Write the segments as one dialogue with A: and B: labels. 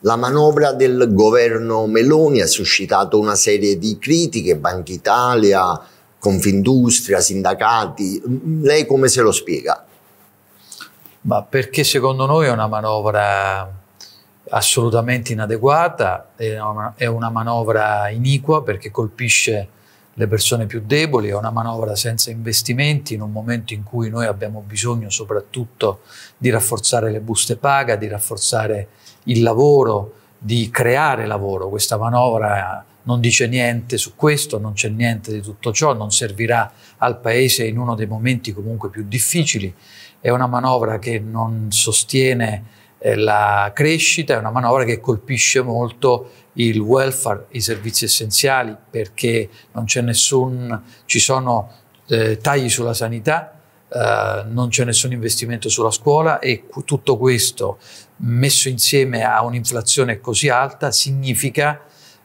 A: La manovra del governo Meloni ha suscitato una serie di critiche, Banca Italia, Confindustria, sindacati. Lei come se lo spiega?
B: Ma perché secondo noi è una manovra assolutamente inadeguata, è una manovra iniqua perché colpisce le persone più deboli, è una manovra senza investimenti in un momento in cui noi abbiamo bisogno soprattutto di rafforzare le buste paga, di rafforzare il lavoro, di creare lavoro. Questa manovra non dice niente su questo, non c'è niente di tutto ciò, non servirà al Paese in uno dei momenti comunque più difficili. È una manovra che non sostiene eh, la crescita, è una manovra che colpisce molto il welfare, i servizi essenziali, perché non c'è nessun, ci sono eh, tagli sulla sanità, eh, non c'è nessun investimento sulla scuola e tutto questo messo insieme a un'inflazione così alta significa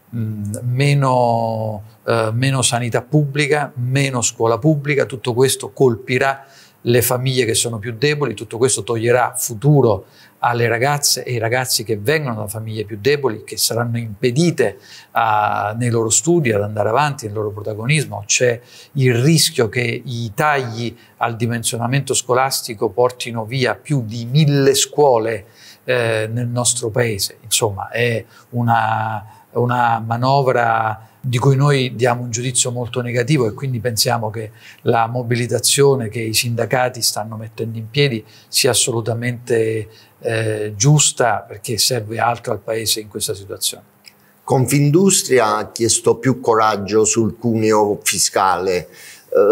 B: mh, meno, eh, meno sanità pubblica, meno scuola pubblica, tutto questo colpirà le famiglie che sono più deboli, tutto questo toglierà futuro alle ragazze e ai ragazzi che vengono da famiglie più deboli, che saranno impedite uh, nei loro studi ad andare avanti, nel loro protagonismo. C'è il rischio che i tagli al dimensionamento scolastico portino via più di mille scuole eh, nel nostro paese. Insomma, è una una manovra di cui noi diamo un giudizio molto negativo e quindi pensiamo che la mobilitazione che i sindacati stanno mettendo in piedi sia assolutamente eh, giusta perché serve altro al Paese in questa situazione.
A: Confindustria ha chiesto più coraggio sul cuneo fiscale.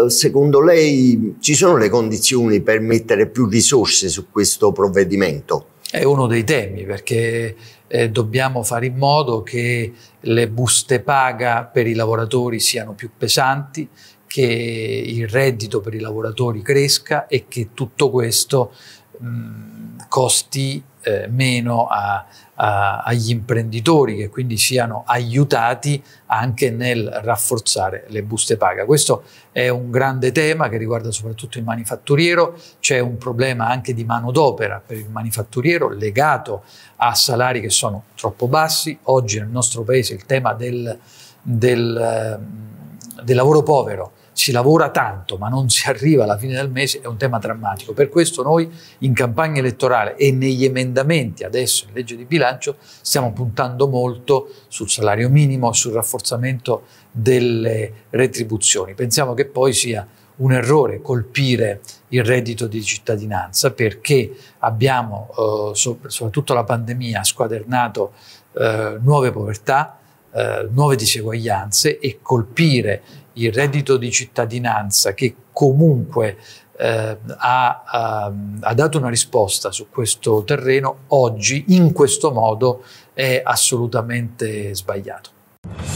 A: Eh, secondo lei ci sono le condizioni per mettere più risorse su questo provvedimento?
B: è uno dei temi perché eh, dobbiamo fare in modo che le buste paga per i lavoratori siano più pesanti, che il reddito per i lavoratori cresca e che tutto questo mh, costi eh, meno a, a, agli imprenditori, che quindi siano aiutati anche nel rafforzare le buste paga. Questo è un grande tema che riguarda soprattutto il manifatturiero, c'è un problema anche di manodopera per il manifatturiero legato a salari che sono troppo bassi. Oggi nel nostro paese il tema del, del, ehm, del lavoro povero si lavora tanto ma non si arriva alla fine del mese è un tema drammatico. Per questo noi in campagna elettorale e negli emendamenti adesso in legge di bilancio stiamo puntando molto sul salario minimo, sul rafforzamento delle retribuzioni. Pensiamo che poi sia un errore colpire il reddito di cittadinanza perché abbiamo, eh, soprattutto la pandemia, ha squadernato eh, nuove povertà, eh, nuove diseguaglianze e colpire il reddito di cittadinanza che comunque eh, ha, um, ha, dato una risposta su questo terreno, oggi in questo modo è assolutamente sbagliato.